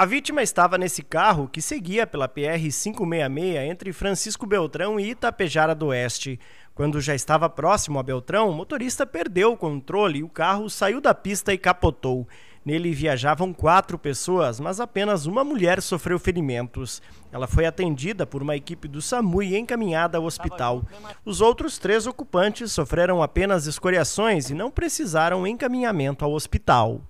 A vítima estava nesse carro que seguia pela PR-566 entre Francisco Beltrão e Itapejara do Oeste. Quando já estava próximo a Beltrão, o motorista perdeu o controle e o carro saiu da pista e capotou. Nele viajavam quatro pessoas, mas apenas uma mulher sofreu ferimentos. Ela foi atendida por uma equipe do SAMU e encaminhada ao hospital. Os outros três ocupantes sofreram apenas escoriações e não precisaram encaminhamento ao hospital.